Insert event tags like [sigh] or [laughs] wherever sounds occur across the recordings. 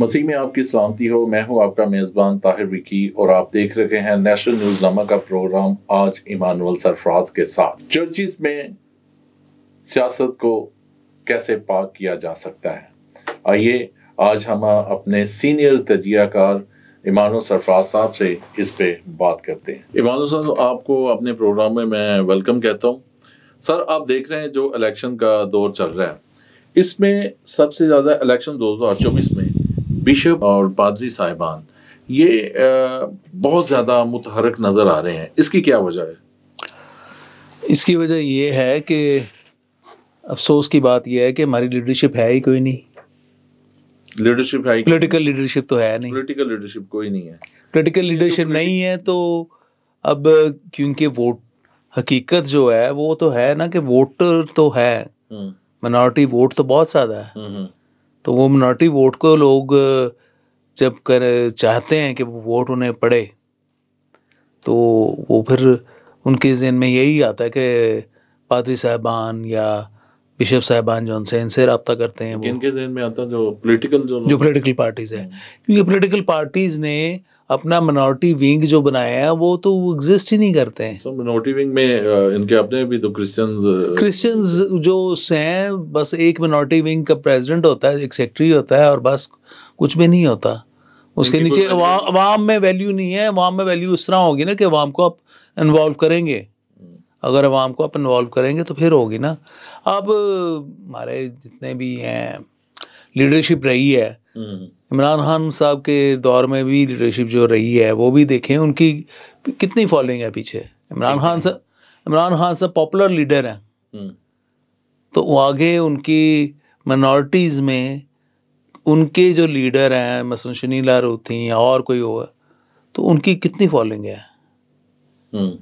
मसीह में आपकी सलामती हो मैं हूं आपका मेज़बान ताहिर विकी और आप देख रहे हैं नेशनल न्यूज़ नामा का प्रोग्राम आज इमानुअल सरफराज के साथ चर्चिस में सियासत को कैसे पाक किया जा सकता है आइए आज हम अपने सीनियर तजियाकार इमानुअल सरफराज साहब से इस पे बात करते हैं इमानुल साहब आपको अपने प्रोग्राम में मैं वेलकम कहता हूँ सर आप देख रहे हैं जो इलेक्शन का दौर चल रहा है इसमें सबसे ज़्यादा इलेक्शन में बिशप और पादरी साहिबान ये बहुत ज़्यादा मुतहरक नज़र आ रहे हैं इसकी क्या वजह है इसकी वजह यह है कि अफसोस की बात यह है कि हमारी लीडरशिप है ही कोई नहीं लीडरशिप है पॉलिटिकल लीडरशिप तो है नहीं पॉलिटिकल लीडरशिप कोई नहीं है पॉलिटिकल लीडरशिप नहीं है तो अब क्योंकि वोट हकीकत जो है वो तो है ना कि वोटर तो है मिनॉरिटी हम्म। वोट तो बहुत ज़्यादा है हम्म, हम्म। तो वो मिनॉरिटी वोट को लोग जब कर चाहते हैं कि वो वोट उन्हें पड़े तो वो फिर उनके जहन में यही आता है कि पादरी साहबान या बिशप साहबान जो उनसे इनसे रबता करते हैं इनके जहन में आता जो पॉलिटिकल जो जो पॉलिटिकल पार्टीज़ हैं हम्म। क्योंकि पॉलिटिकल पार्टीज़ ने अपना मिनोरिटी विंग जो बनाया है वो तो एग्जिस्ट ही नहीं करते हैं so, मिनॉरिटी विंग में इनके अपने भी तो क्रिश्चियंस क्रिश्चियंस जो हैं बस एक मिनोरिटी विंग का प्रेसिडेंट होता है एक सेक्रेटरी होता है और बस कुछ भी नहीं होता उसके नीचे अवाम में वैल्यू नहीं है अवाम में वैल्यू इस तरह होगी ना कि अवाम को आप इन्वॉल्व करेंगे अगर आवाम को आप इन्वॉल्व करेंगे तो फिर होगी ना अब हमारे जितने भी हैं लीडरशिप रही है हम्म। इमरान खान साहब के दौर में भी लीडरशिप जो रही है वो भी देखें उनकी कितनी फॉलोइंग है पीछे इमरान खान साहब इमरान खान साहब पॉपुलर लीडर हैं हम्म। तो वो आगे उनकी मनॉरिटीज़ में उनके जो लीडर हैं मसन शनीला रोती या और कोई हो तो उनकी कितनी फॉलोइंग है हम्म।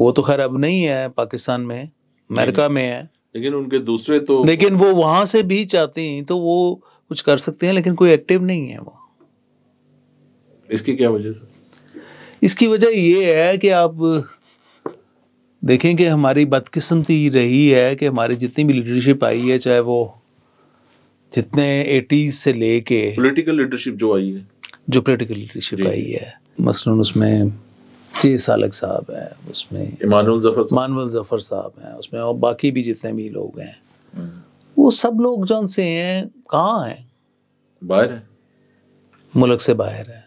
वो तो खैर अब नहीं है पाकिस्तान में अमेरिका में है लेकिन उनके दूसरे तो लेकिन वो वहां से भी चाहते हैं तो वो कुछ कर सकते हैं लेकिन कोई एक्टिव नहीं है वो इसकी क्या वजह इसकी वजह ये है कि आप देखें कि हमारी बदकिस्मती रही है कि हमारी जितनी भी लीडरशिप आई है चाहे वो जितने एटीज से लेके पॉलिटिकल लीडरशिप जो आई है जो पॉलिटिकल लीडरशिप आई है मसलन उसमें जी सालक साहब हैं उसमें इमानुल जफर मानवल जफर साहब हैं उसमें और बाकी भी जितने भी लोग हैं हम्म। वो सब लोग जौन से हैं कहाँ हैं बाहर है मुल्क से बाहर है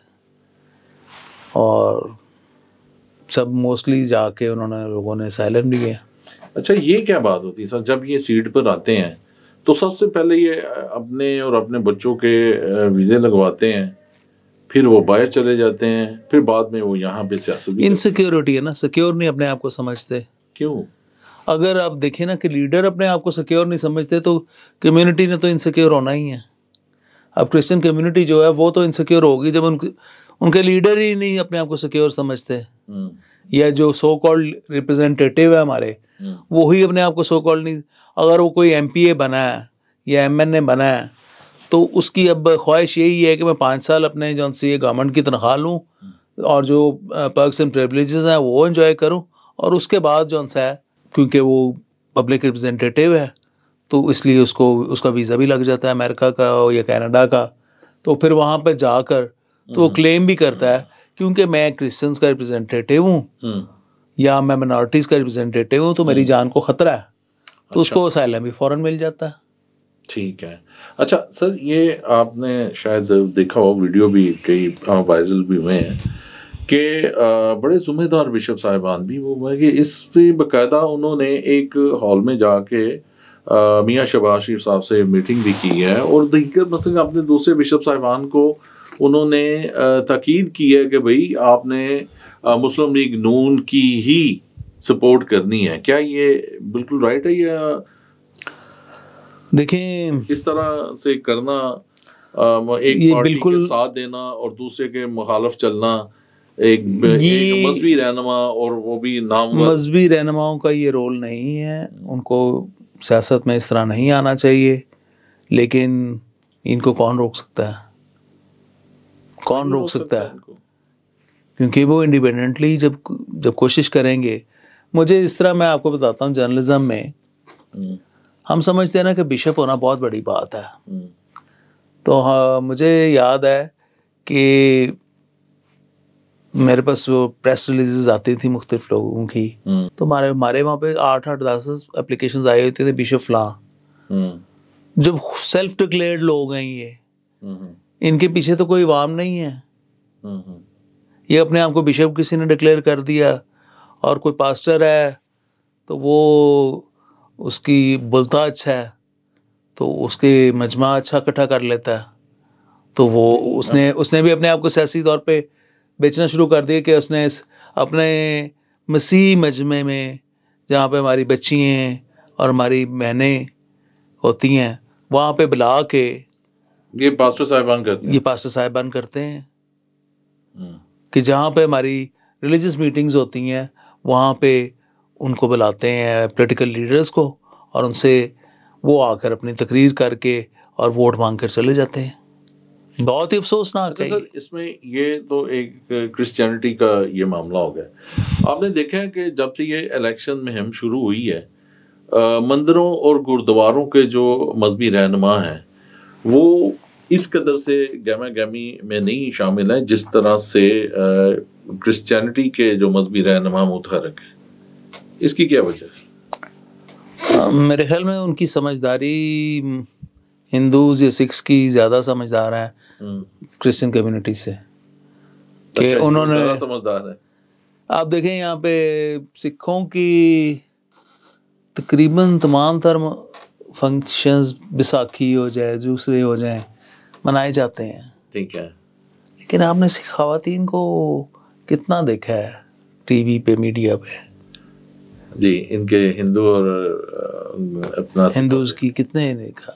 और सब मोस्टली जाके उन्होंने लोगों ने साइलेंट भी किया अच्छा ये क्या बात होती है सर जब ये सीट पर आते हैं तो सबसे पहले ये अपने और अपने बच्चों के वीज़े लगवाते हैं फिर वो बाहर चले जाते हैं फिर बाद में वो यहाँ पे सियासत इनसिक्योरिटी है ना सिक्योर नहीं अपने आप को समझते क्यों अगर आप देखें ना कि लीडर अपने आप को सिक्योर नहीं समझते तो कम्युनिटी ने तो इनसिक्योर होना ही है अब क्रिश्चियन कम्युनिटी जो है वो तो इनसिक्योर होगी जब उनके उनके लीडर ही नहीं अपने आप को सिक्योर समझते हम्म। या जो सो कॉल्ड रिप्रेजेंटेटिव है हमारे हम्म। वो ही अपने आप को सो कॉल्ड नहीं अगर वो कोई एम बना है या एम बना है तो उसकी अब ख्वाहिश यही है कि मैं पाँच साल अपने जो सी गवर्नमेंट की तनख्वाह लूँ और जो पर्कस एंड प्रिवलेज हैं वो इन्जॉय करूँ और उसके बाद जो सा है क्योंकि वो पब्लिक रिप्रजेंटेटिव है तो इसलिए उसको उसका वीज़ा भी लग जाता है अमेरिका का या कनाडा का तो फिर वहाँ पर जाकर तो वो क्लेम हम्म। भी हम्म। करता है क्योंकि मैं क्रिश्चियंस का रिप्रेजेंटेटिव हूँ हम्म। या मैं मिनॉरिटीज़ का रिप्रेजेंटेटिव हूँ तो मेरी जान को ख़तरा है तो अच्छा। उसको असाइलम भी फ़ौरन मिल जाता है ठीक है अच्छा सर ये आपने शायद देखा हो वीडियो भी कई वायरल भी हुए हैं कि बड़े ज़ुम्मेदार बिशप साहिबान भी वो हुए कि इस पर बाकायदा उन्होंने एक हॉल में जाके मियाँ शबाज शरीफ साहब से मीटिंग भी की है और दीगर मसल अपने दूसरे बिशप साहिबान को उन्होंने तकीद की है कि भाई आपने मुस्लिम लीग नून की ही सपोर्ट करनी है क्या ये बिल्कुल राइट है या देखें इस तरह से करना एक ये बिल्कुल के साथ देना और दूसरे के मुखालफ चलना एक, एक मजहबी रहन और वो भी नाम मजहबी रहनुमाओं का ये रोल नहीं है उनको सियासत में इस तरह नहीं आना चाहिए लेकिन इनको कौन रोक सकता है कौन रोक सकता है क्योंकि वो इंडिपेंडेंटली जब जब कोशिश करेंगे मुझे इस तरह मैं आपको बताता हूँ जर्नलिज्म में हम्म। हम समझते हैं ना कि बिशप होना बहुत बड़ी बात है हम्म। तो हाँ मुझे याद है कि मेरे पास वो प्रेस रिलीजेज आती थी मुख्तलिफ लोगों की हम्म। तो हमारे हमारे वहाँ पे आठ आठ दस दस एप्लीकेशन आई होती थी बिशप फला हम्म। जब सेल्फ डिक्लेयर्ड लोग हैं ये इनके पीछे तो कोई वाम नहीं है ये अपने आप को बिशप किसी ने डिक्लेयर कर दिया और कोई पास्टर है तो वो उसकी बोलता अच्छा है तो उसके मजमा अच्छा इकट्ठा कर लेता है तो वो उसने हाँ। उसने भी अपने आप को सियासी तौर पे बेचना शुरू कर दिया कि उसने अपने मसीह मजमे में जहाँ पे हमारी बच्ची हैं और हमारी बहनें होती हैं वहाँ पे बुला के ये पास्टर साहिबान करते हैं ये पास्टर साहिबान करते हैं हम्म। कि जहाँ पे हमारी रिलीजियस मीटिंग्स होती हैं वहाँ पे उनको बुलाते हैं पॉलिटिकल लीडर्स को और उनसे वो आकर अपनी तकरीर करके और वोट मांग कर चले जाते हैं बहुत ही अफसोसनाक अच्छा है सर इसमें ये तो एक क्रिश्चियनिटी का ये मामला हो गया आपने देखा है कि जब से ये इलेक्शन मुहिम शुरू हुई है मंदिरों और गुरुद्वारों के जो मजहबी रहनमा हैं वो इस कदर से गहमा गहमी में नहीं शामिल है जिस तरह से क्रिश्चियनिटी के जो मजहबी रहनमा मुतहरक हैं इसकी क्या वजह मेरे ख्याल में उनकी समझदारी हिंदूज या सिख्स की ज़्यादा समझदार है हम्म। क्रिश्चियन कम्युनिटी से कि अच्छा, उन्होंने समझदार है आप देखें यहाँ पे सिखों की तकरीबन तमाम धर्म फंक्शंस बिसाखी हो जाए दूसरे हो जाए मनाए जाते हैं ठीक है लेकिन आपने सिख खातन को कितना देखा है टीवी पे मीडिया पे जी इनके हिंदू और अपना हिंदूज की कितने ने कहा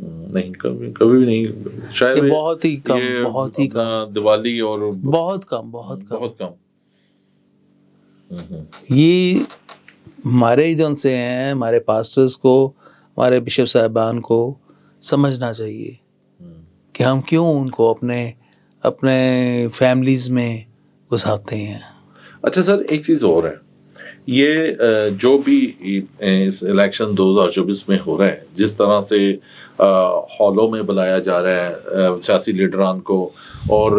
हम्म, नहीं कभी कभी भी नहीं शायद बहुत ही कम बहुत ही कम दिवाली और बहुत कम बहुत कम बहुत कम ये हमारे ही जन से हैं हमारे पास्टर्स को हमारे बिशप साहबान को समझना चाहिए कि हम क्यों उनको अपने अपने फैमिलीज में घुसाते हैं अच्छा सर एक चीज़ और है ये जो भी इस इलेक्शन 2024 में हो रहा है जिस तरह से हॉलों में बुलाया जा रहा है सियासी लीडरान को और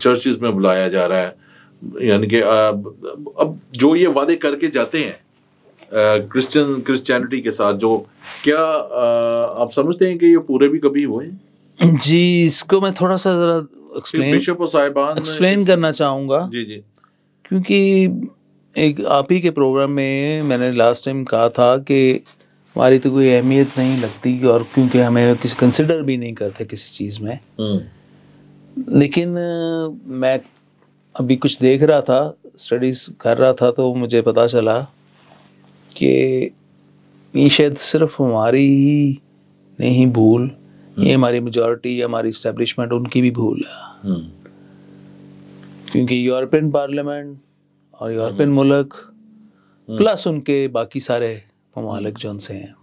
चर्चेज में बुलाया जा रहा है यानी कि अब, जो ये वादे करके जाते हैं क्रिश्चियन क्रिश्चियनिटी के साथ जो क्या आप समझते हैं कि ये पूरे भी कभी हुए जी इसको मैं थोड़ा सा जरा एक्सप्लेन एक्सप्लेन करना चाहूँगा जी जी क्योंकि एक आप ही के प्रोग्राम में मैंने लास्ट टाइम कहा था कि हमारी तो कोई अहमियत नहीं लगती और क्योंकि हमें किसी कंसिडर भी नहीं करते किसी चीज़ में हम्म। लेकिन मैं अभी कुछ देख रहा था स्टडीज़ कर रहा था तो मुझे पता चला कि ये शायद सिर्फ हमारी ही नहीं भूल हम्म। ये हमारी मेजोरिटी हमारी इस्टेब्लिशमेंट उनकी भी भूल है हम्म। क्योंकि यूरोपियन पार्लियामेंट और यूरोपियन हम्म। मुल्क प्लस उनके बाकी सारे ममालिक जो से हैं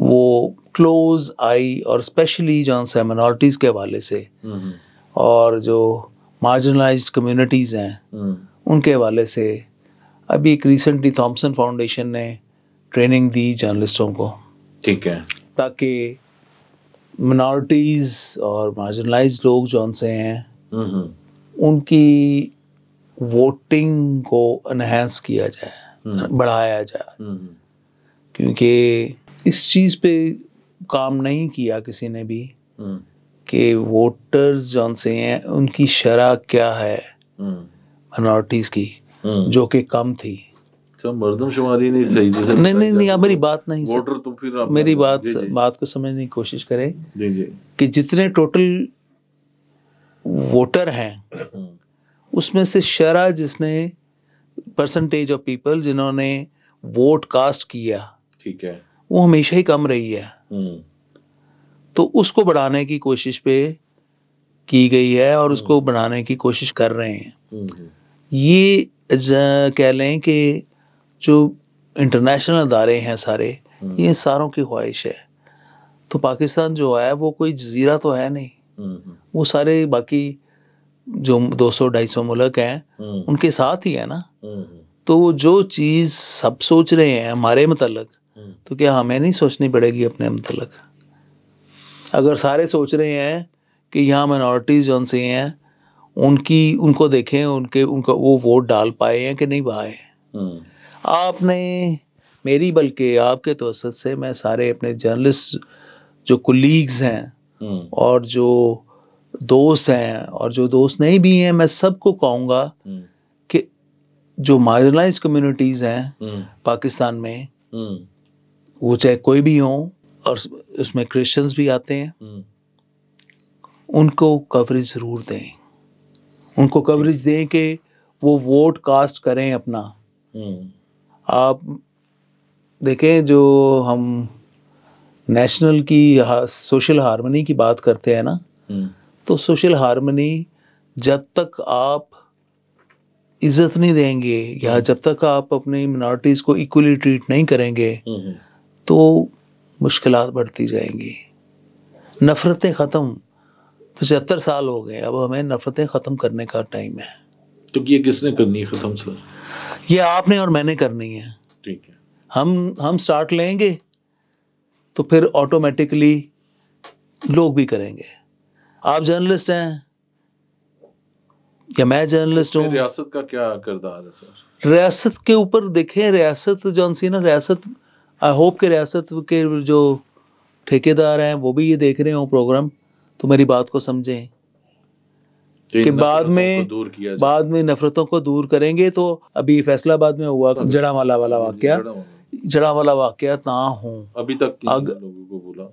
वो क्लोज आई और स्पेशली जो से माइनॉरिटीज़ के हवाले से हम्म। और जो मार्जिनलाइज कम्युनिटीज़ हैं हम्म। उनके हवाले से अभी एक रिसेंटली थॉमसन फाउंडेशन ने ट्रेनिंग दी जर्नलिस्टों को ठीक है ताकि मिनॉरिटीज़ और मार्जिनलाइज लोग जो से हैं उनकी वोटिंग को एनहेंस किया जाए हम्म। बढ़ाया जाए हम्म, हम्म। क्योंकि इस चीज़ पे काम नहीं किया किसी ने भी कि वोटर्स जो से हैं उनकी शरा क्या है माइनॉरिटीज़ की जो कि कम थी अच्छा, मरदमशुमारी नहीं सही नहीं नहीं नहीं नहीं मेरी बात नहीं वोटर तो फिर आप मेरी बात जी जी। बात को समझने की कोशिश करें जी जी कि जितने टोटल वोटर हैं उसमें से शरा जिसने परसेंटेज ऑफ पीपल जिन्होंने वोट कास्ट किया ठीक है वो हमेशा ही कम रही है हम्म। तो उसको बढ़ाने की कोशिश पे की गई है और उसको हम्म। बढ़ाने की कोशिश कर रहे हैं हम्म, ये कह लें कि जो इंटरनेशनल अदारे हैं सारे ये सारों की ख्वाहिश है तो पाकिस्तान जो है वो कोई जजीरा तो है नहीं वो सारे बाकी जो 200-250 मुल्क हैं हम्म। उनके साथ ही है ना हम्म, हम्म। तो जो चीज़ सब सोच रहे हैं हमारे मतलब तो क्या हमें नहीं सोचनी पड़ेगी अपने मतलब अगर सारे सोच रहे हैं कि यहाँ माइनॉरिटीज़ जो से हैं उनकी उनको देखें उनके उनका वो वोट डाल पाए हैं कि नहीं पाए आपने मेरी बल्कि आपके तोसत से मैं सारे अपने जर्नलिस्ट जो कुलीग्स हैं और जो दोस्त हैं और जो दोस्त नहीं भी हैं मैं सबको कहूंगा हम्म। कि जो मार्जिनलाइज कम्युनिटीज़ हैं हम्म। पाकिस्तान में हम्म। वो चाहे कोई भी हो और उसमें क्रिश्चियंस भी आते हैं उनको कवरेज ज़रूर दें उनको कवरेज दें कि वो वोट कास्ट करें अपना आप देखें जो हम नेशनल की सोशल हारमोनी की बात करते हैं ना तो सोशल हारमोनी जब तक आप इज्जत नहीं देंगे या हम्म। जब तक आप अपनी मिनॉरिटीज़ को इक्वली ट्रीट नहीं करेंगे हम्म, हम्म। तो मुश्किल बढ़ती जाएंगी नफ़रतें ख़त्म पचहत्तर साल हो गए अब हमें नफ़रतें ख़त्म करने का टाइम है तो ये किसने करनी है ख़त्म सर ये आपने और मैंने करनी है ठीक है हम हम स्टार्ट लेंगे तो फिर ऑटोमेटिकली लोग भी करेंगे आप जर्नलिस्ट हैं या मैं जर्नलिस्ट हूँ रियासत का क्या किरदार है सर रियासत के ऊपर देखें रियासत जॉन ना रियासत आई होप के रियासत के जो ठेकेदार हैं वो भी ये देख रहे हो प्रोग्राम तो मेरी बात को समझें कि बाद में दूर किया बाद में नफरतों को दूर करेंगे तो अभी फैसलाबाद में हुआ हाँ जड़ा वाला वाला वाक्य जड़ा वाला वाक्य ना हो अभी तक तो अग... लोगों को बोला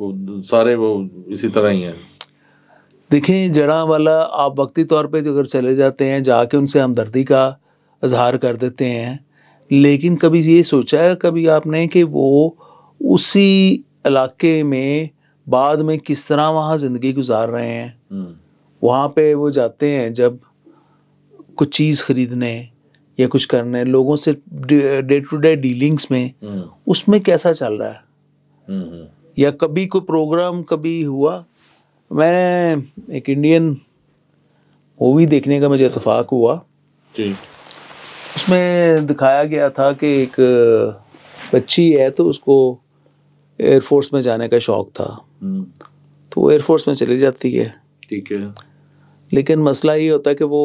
वो सारे वो इसी तरह ही हैं देखें जड़ा वाला आप वक्ती तौर पे अगर चले जाते हैं जाके उनसे हमदर्दी का इजहार कर देते हैं लेकिन कभी ये सोचा है कभी आपने कि वो उसी इलाके में बाद में किस तरह वहाँ ज़िंदगी गुजार रहे हैं हम्म। वहाँ पे वो जाते हैं जब कुछ चीज़ ख़रीदने या कुछ करने लोगों से डे टू डे डीलिंग्स में हम्म। उसमें कैसा चल रहा है हम्म, या कभी कोई प्रोग्राम कभी हुआ मैंने एक इंडियन मूवी देखने का मुझे इतफाक हुआ जी उसमें दिखाया गया था कि एक बच्ची है तो उसको एयरफोर्स में जाने का शौक था हम्म। तो वो एयरफोर्स में चली जाती है ठीक है लेकिन मसला ये होता है कि वो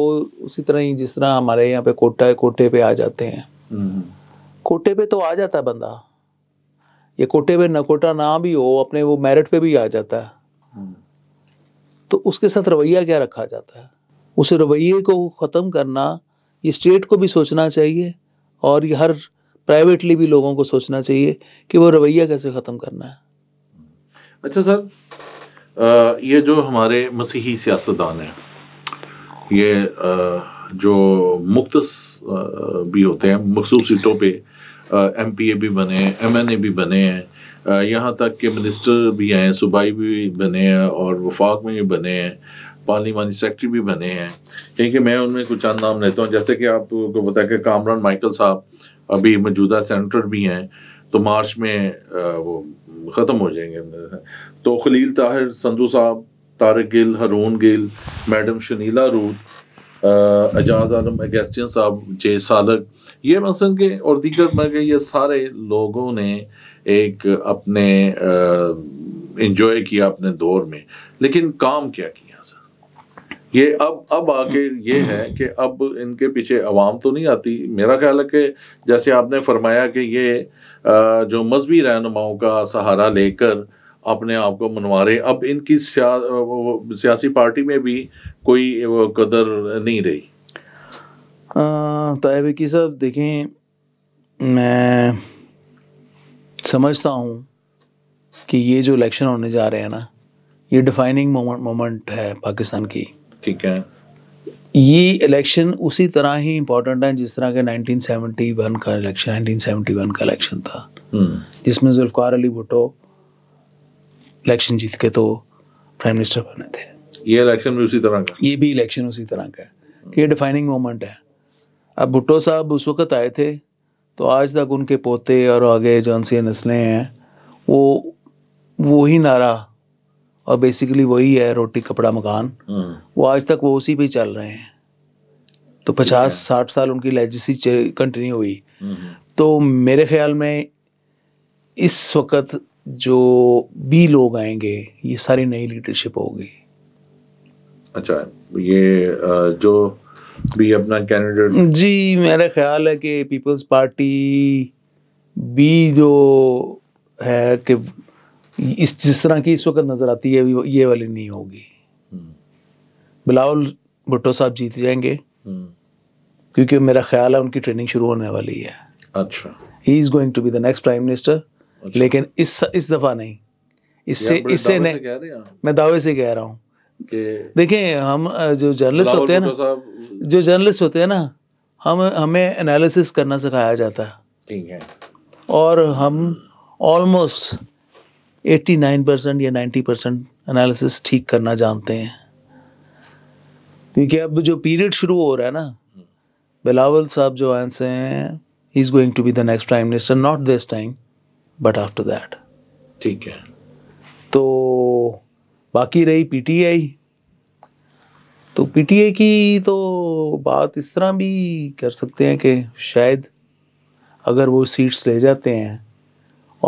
उसी तरह ही जिस तरह हमारे यहाँ पे कोटा है कोटे पे आ जाते हैं हम्म। कोटे पे तो आ जाता है बंदा ये कोटे पे कोटा ना भी हो अपने वो मेरिट पे भी आ जाता है तो उसके साथ रवैया क्या रखा जाता है उस रवैये को ख़त्म करना ये स्टेट को भी सोचना चाहिए और ये हर प्राइवेटली भी लोगों को सोचना चाहिए कि वो रवैया कैसे ख़त्म करना है अच्छा सर ये जो हमारे मसीही सियासतदान हैं ये जो मुक्त भी होते हैं मखसूस सीटों पे एम पी ए भी बने एम एन ए भी बने हैं यहाँ तक कि मिनिस्टर भी हैं सूबाई भी बने हैं और वफाक में भी बने हैं पार्लिमानी सेक्रेटरी भी बने हैं ठीक है मैं उनमें कुछ चंद नाम लेता हूँ जैसे कि आपको बताया कि कामरान माइकल साहब अभी मौजूदा सेनेटर भी हैं तो मार्च में वो ख़त्म हो जाएंगे तो खलील ताहिर संधू साहब तारक गिल हरून गिल मैडम शनीला रूद एजाज आलम अगेस्टियन साहब जे सालक ये मसल के और दीगर मैं ये सारे लोगों ने एक अपने इंजॉय किया अपने दौर में लेकिन काम क्या किया सर ये अब अब आके ये है कि अब इनके पीछे आवाम तो नहीं आती मेरा ख्याल है कि जैसे आपने फरमाया कि ये जो मजहबी रहनुमाओं का सहारा लेकर अपने आप को मनवा रहे अब इनकी सियासी पार्टी में भी कोई कदर नहीं रही तायब की साहब देखें मैं समझता हूँ कि ये जो इलेक्शन होने जा रहे हैं ना ये डिफाइनिंग मोमेंट मोमेंट है पाकिस्तान की ठीक है ये इलेक्शन उसी तरह ही इम्पोर्टेंट है जिस तरह के 1971 का इलेक्शन 1971 का इलेक्शन था हम्म। जिसमें जुल्फ़ार अली भुट्टो इलेक्शन जीत के तो प्राइम मिनिस्टर बने थे ये इलेक्शन भी उसी तरह का ये भी इलेक्शन उसी तरह का है कि ये डिफाइनिंग मोमेंट है अब भुट्टो साहब उस वक्त आए थे तो आज तक उनके पोते और आगे जौन सी नस्लें हैं वो वो ही नारा और बेसिकली वही है रोटी कपड़ा मकान हम्म। वो आज तक वो उसी पे चल रहे हैं तो पचास साठ साल उनकी लेजिसी कंटिन्यू हुई हम्म, हम्म। तो मेरे ख्याल में इस वक्त जो भी लोग आएंगे ये सारी नई लीडरशिप होगी अच्छा ये जो भी अपना कैंडिडेट जी मेरा ख्याल है कि पीपल्स पार्टी भी जो है कि इस जिस तरह की इस वक्त नज़र आती है ये वाली नहीं होगी हम्म। बिलावल भुट्टो साहब जीत जाएंगे हम्म। क्योंकि मेरा ख्याल है उनकी ट्रेनिंग शुरू होने वाली है अच्छा ही is going to be the next prime minister लेकिन इस इस दफ़ा नहीं इससे इससे नहीं मैं दावे से कह रहा हूँ देखें हम जो जर्नलिस्ट होते हैं ना जो जर्नलिस्ट होते हैं ना हम हमें एनालिसिस करना सिखाया जाता है ठीक है और हम ऑलमोस्ट 89 परसेंट या 90 परसेंट एनालिसिस ठीक करना जानते हैं क्योंकि अब जो पीरियड शुरू हो रहा है ना बिलावल साहब जो आंसर हैं he is going to be the next prime minister not this time but after that ठीक है तो बाकी रही पीटीआई तो पीटीआई की तो बात इस तरह भी कर सकते हैं कि शायद अगर वो सीट्स ले जाते हैं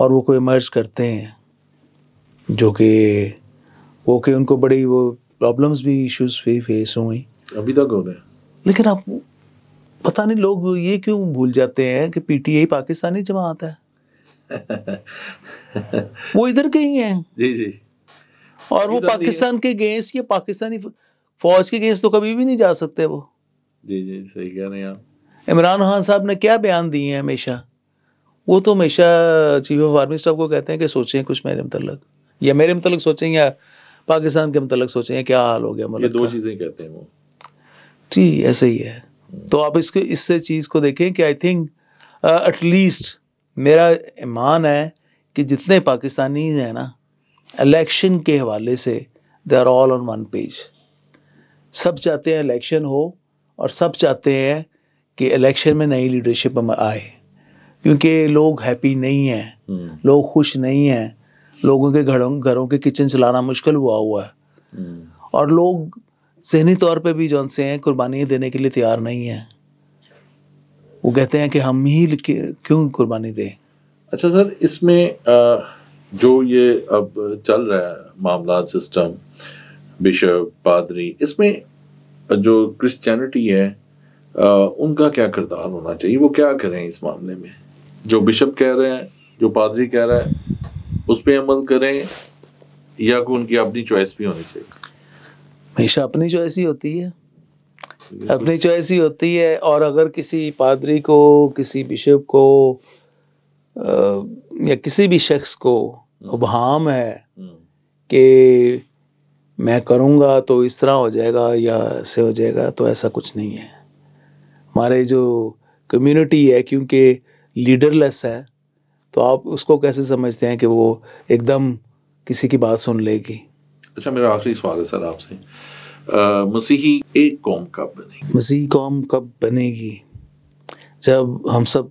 और वो कोई मर्ज करते हैं जो कि वो कि उनको बड़ी वो प्रॉब्लम्स भी इश्यूज भी फेस हुई अभी तक हो रहे लेकिन आप पता नहीं लोग ये क्यों भूल जाते हैं कि पीटीआई पाकिस्तानी जमात है [laughs] वो इधर के ही हैं जी जी और वो पाकिस्तान के अगेंस्ट ये पाकिस्तानी फौज के अगेंस्ट तो कभी भी नहीं जा सकते वो जी जी सही कह रहे हैं आप इमरान खान साहब ने क्या बयान दिए हैं हमेशा वो तो हमेशा चीफ ऑफ आर्मी स्टाफ को कहते हैं कि सोचें कुछ मेरे मतलब या मेरे मतलब सोचें या पाकिस्तान के मतलब सोचें क्या हाल हो गया मतलब दो चीज़ें कहते हैं वो जी ऐसे ही है हम्म। तो आप इसको इससे चीज़ को देखें कि आई थिंक एटलीस्ट मेरा ईमान है कि जितने पाकिस्तानी हैं ना इलेक्शन के हवाले से they are all on one page सब चाहते हैं इलेक्शन हो और सब चाहते हैं कि इलेक्शन में नई लीडरशिप हम आए क्योंकि लोग हैप्पी नहीं हैं हम्म। लोग खुश नहीं हैं लोगों के घरों घरों के किचन चलाना मुश्किल हुआ हुआ है हम्म। और लोग जहनी तौर पे भी जौन से हैं कुर्बानियाँ देने के लिए तैयार नहीं हैं वो कहते हैं कि हम ही क्यों कुर्बानी दें अच्छा सर इसमें आ... जो ये अब चल रहा है मामला सिस्टम बिशप पादरी इसमें जो क्रिश्चियनिटी है उनका क्या किरदार होना चाहिए वो क्या करें इस मामले में जो बिशप कह रहे हैं जो पादरी कह रहा है उस पर अमल करें या को उनकी अपनी चॉइस भी होनी चाहिए हमेशा अपनी चॉइस ही होती है अपनी चॉइस ही होती है और अगर किसी पादरी को किसी बिशप को या किसी भी शख्स को उबहाम हम्म। है हम्म। कि मैं करूँगा तो इस तरह हो जाएगा या ऐसे हो जाएगा तो ऐसा कुछ नहीं है हमारे जो कम्युनिटी है क्योंकि लीडरलेस है तो आप उसको कैसे समझते हैं कि वो एकदम किसी की बात सुन लेगी अच्छा मेरा आखिरी सवाल है सर आपसे मसीही एक कौम कब बनेगी मसीही कौम कब बनेगी जब हम सब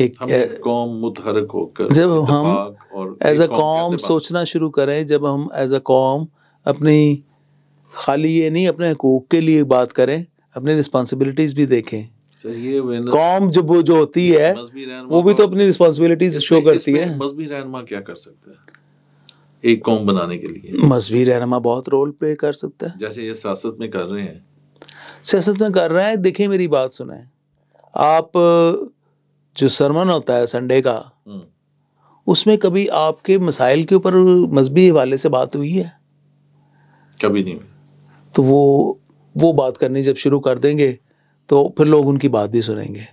एक कौम मुतहरक होकर जब हम एज अ कौम सोचना शुरू करें जब हम एज अ कौम अपनी खाली ये नहीं अपने हकूक के लिए बात करें अपने रिस्पॉन्सिबिलिटीज भी देखें कौम जो वो जो होती है वो भी तो अपनी रिस्पॉन्सिबिलिटीज शो करती है मजहबी रहनमा क्या कर सकते हैं एक कौम बनाने के लिए मजहबी रहनमा बहुत रोल प्ले कर सकता है जैसे ये सियासत में कर रहे हैं सियासत में कर रहे हैं देखिए मेरी बात सुना है आप जो सरमन होता है संडे का हम्म। उसमें कभी आपके मसाइल के ऊपर मजहबी हवाले से बात हुई है कभी नहीं तो वो वो बात करनी जब शुरू कर देंगे तो फिर लोग उनकी बात भी सुनेंगे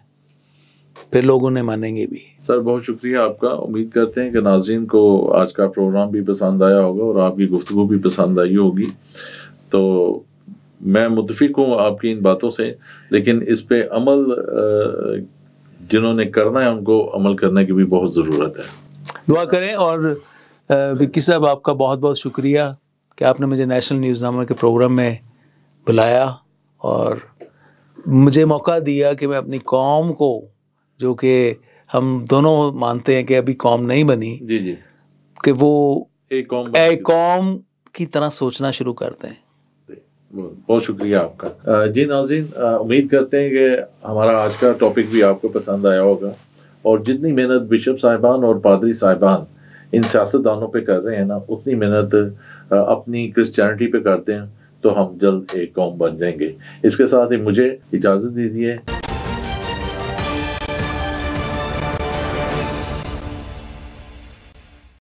फिर लोग उन्हें मानेंगे भी सर बहुत शुक्रिया आपका उम्मीद करते हैं कि नाजीन को आज का प्रोग्राम भी पसंद आया होगा और आपकी गुफ्तु भी पसंद आई होगी तो मैं मुतफिक हूँ आपकी इन बातों से लेकिन इस पे अमल आ, जिन्होंने करना है उनको अमल करने की भी बहुत ज़रूरत है दुआ करें और विक्की साहब आपका बहुत बहुत शुक्रिया कि आपने मुझे नेशनल न्यूज़नामा के प्रोग्राम में बुलाया और मुझे मौका दिया कि मैं अपनी कौम को जो कि हम दोनों मानते हैं कि अभी कौम नहीं बनी जी जी कि वो एक कौम एक कौम की तरह सोचना शुरू करते हैं बहुत शुक्रिया आपका जी नाजीन उम्मीद करते हैं कि हमारा आज का टॉपिक भी आपको पसंद आया होगा और जितनी मेहनत बिशप साहिबान और पादरी साहिबान इन सियासतदानों पे कर रहे हैं ना उतनी मेहनत अपनी क्रिश्चियनिटी पे करते हैं तो हम जल्द एक कौम बन जाएंगे इसके साथ ही मुझे इजाज़त दीजिए